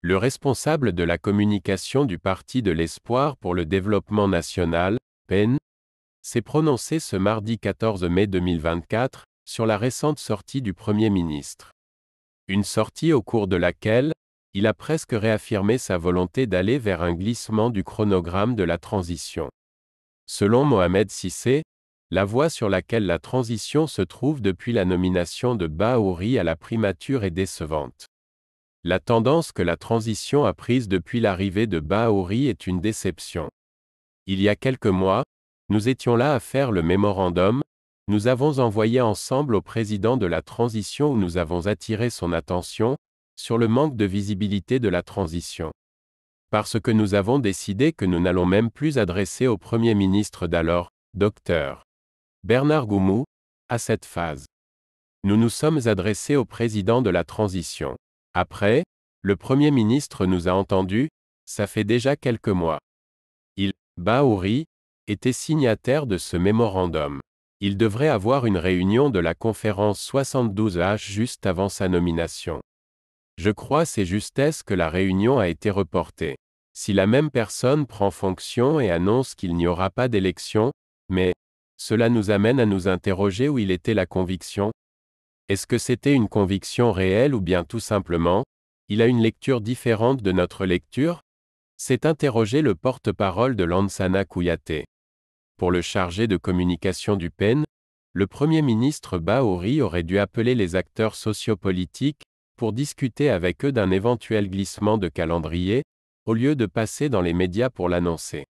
le responsable de la communication du Parti de l'Espoir pour le Développement National, PEN, s'est prononcé ce mardi 14 mai 2024 sur la récente sortie du Premier ministre. Une sortie au cours de laquelle il a presque réaffirmé sa volonté d'aller vers un glissement du chronogramme de la transition. Selon Mohamed Sissé, la voie sur laquelle la transition se trouve depuis la nomination de Bahouri à la primature est décevante. La tendance que la transition a prise depuis l'arrivée de Baori est une déception. Il y a quelques mois, nous étions là à faire le mémorandum, nous avons envoyé ensemble au président de la transition où nous avons attiré son attention, sur le manque de visibilité de la transition. Parce que nous avons décidé que nous n'allons même plus adresser au Premier ministre d'alors, Dr. Bernard Goumou, à cette phase. Nous nous sommes adressés au président de la transition. Après, le Premier ministre nous a entendus, ça fait déjà quelques mois. Il, Baouri, était signataire de ce mémorandum. Il devrait avoir une réunion de la conférence 72H juste avant sa nomination. Je crois c'est justesse que la réunion a été reportée. Si la même personne prend fonction et annonce qu'il n'y aura pas d'élection, mais, cela nous amène à nous interroger où il était la conviction, est-ce que c'était une conviction réelle ou bien tout simplement, il a une lecture différente de notre lecture s'est interrogé le porte-parole de Lansana Kouyaté. Pour le chargé de communication du PEN, le Premier ministre Baori aurait dû appeler les acteurs sociopolitiques pour discuter avec eux d'un éventuel glissement de calendrier, au lieu de passer dans les médias pour l'annoncer.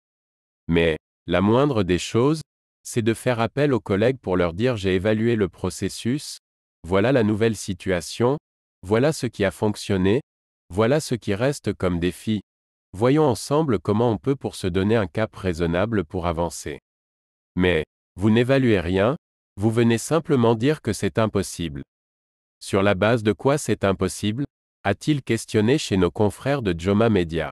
Mais, la moindre des choses, c'est de faire appel aux collègues pour leur dire j'ai évalué le processus, voilà la nouvelle situation, voilà ce qui a fonctionné, voilà ce qui reste comme défi. Voyons ensemble comment on peut pour se donner un cap raisonnable pour avancer. Mais, vous n'évaluez rien, vous venez simplement dire que c'est impossible. Sur la base de quoi c'est impossible a-t-il questionné chez nos confrères de Joma Media.